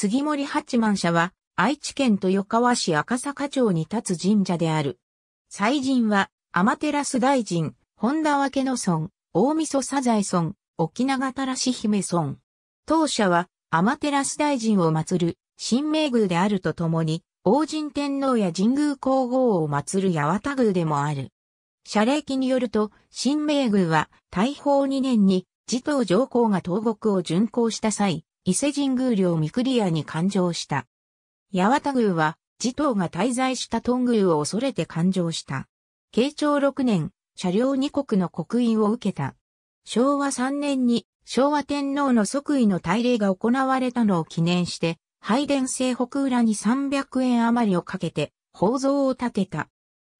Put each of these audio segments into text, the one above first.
杉森八幡社は、愛知県豊川市赤坂町に立つ神社である。祭神は、天照大臣、本田分の村、大晦サザエ村、沖永田らし姫村。当社は、天照大臣を祀る、神明宮であるとともに、王神天皇や神宮皇后を祀る八幡宮でもある。社礼記によると、神明宮は大宝2年に自統上皇が東国を巡行した際、伊勢神宮領御リアに勘定した。八幡宮は、持統が滞在した東宮を恐れて勘定した。慶長6年、車両二国の刻印を受けた。昭和3年に昭和天皇の即位の大礼が行われたのを記念して、拝殿西北裏に300円余りをかけて、宝蔵を建てた。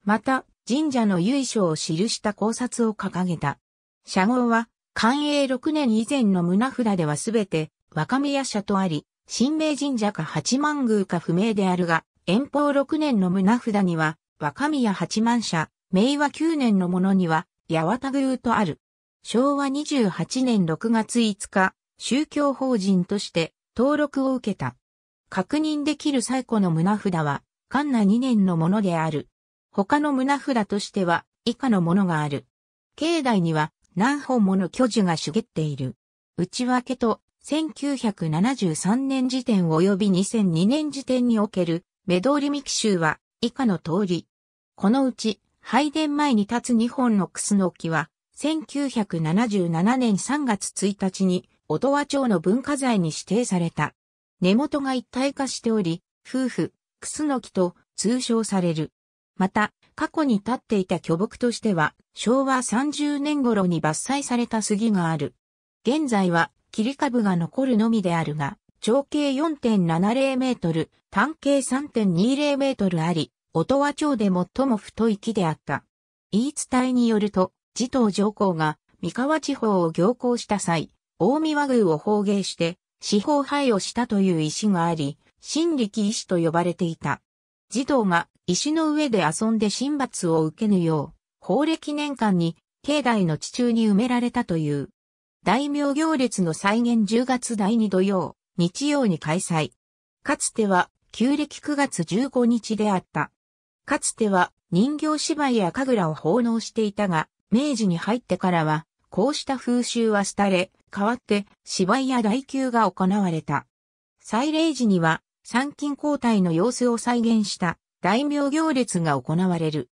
また、神社の由緒を記した考察を掲げた。社号は、寛永6年以前の胸札ではすべて、若宮社とあり、神明神社か八幡宮か不明であるが、遠方六年の胸札には、若宮八幡社、明和九年のものには、八幡宮とある。昭和二十八年六月五日、宗教法人として登録を受けた。確認できる最古の胸札は、関那二年のものである。他の胸札としては、以下のものがある。境内には、何本もの巨樹が茂っている。内訳と1973年時点及び2002年時点におけるメドーリミキ州は以下の通り。このうち、拝殿前に立つ2本のクスノキは、1977年3月1日に、音羽町の文化財に指定された。根元が一体化しており、夫婦、クスノキと通称される。また、過去に立っていた巨木としては、昭和30年頃に伐採された杉がある。現在は切り株が残るのみであるが、長径4.70メートル、単径3.20メートルあり、音羽町で最も太い木であった。言い伝えによると、児童上皇が三河地方を行行した際、大宮和宮を放迎して、四方廃をしたという石があり、新力石と呼ばれていた。児童が石の上で遊んで神罰を受けぬよう、法暦年間に境内の地中に埋められたという。大名行列の再現10月第2土曜、日曜に開催。かつては、旧暦9月15日であった。かつては、人形芝居や神楽を奉納していたが、明治に入ってからは、こうした風習は廃れ、代わって芝居や大級が行われた。祭礼時には、参勤交代の様子を再現した大名行列が行われる。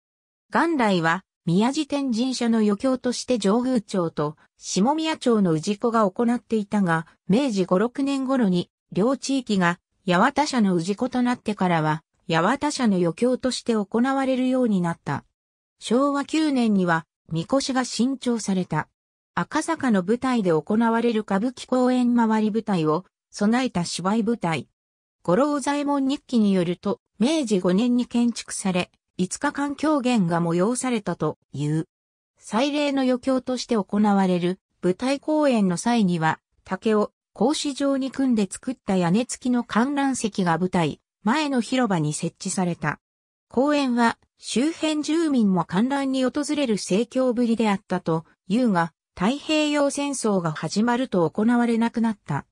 元来は、宮地天神社の余興として上宮町と下宮町の氏子が行っていたが、明治5、6年頃に両地域が八幡社の氏子となってからは、八幡社の余興として行われるようになった。昭和9年には、みこしが新調された。赤坂の舞台で行われる歌舞伎公演回り舞台を備えた芝居舞台。五郎左衛門日記によると、明治5年に建築され、5日間狂言が催されたという。祭礼の余興として行われる舞台公演の際には、竹を格子状に組んで作った屋根付きの観覧席が舞台、前の広場に設置された。公演は周辺住民も観覧に訪れる盛況ぶりであったというが、太平洋戦争が始まると行われなくなった。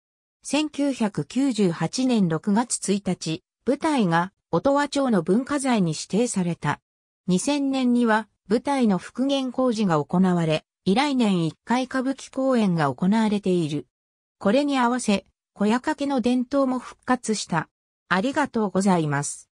1998年6月1日、舞台が音羽町の文化財に指定された。2000年には舞台の復元工事が行われ、以来年1回歌舞伎公演が行われている。これに合わせ、小屋掛けの伝統も復活した。ありがとうございます。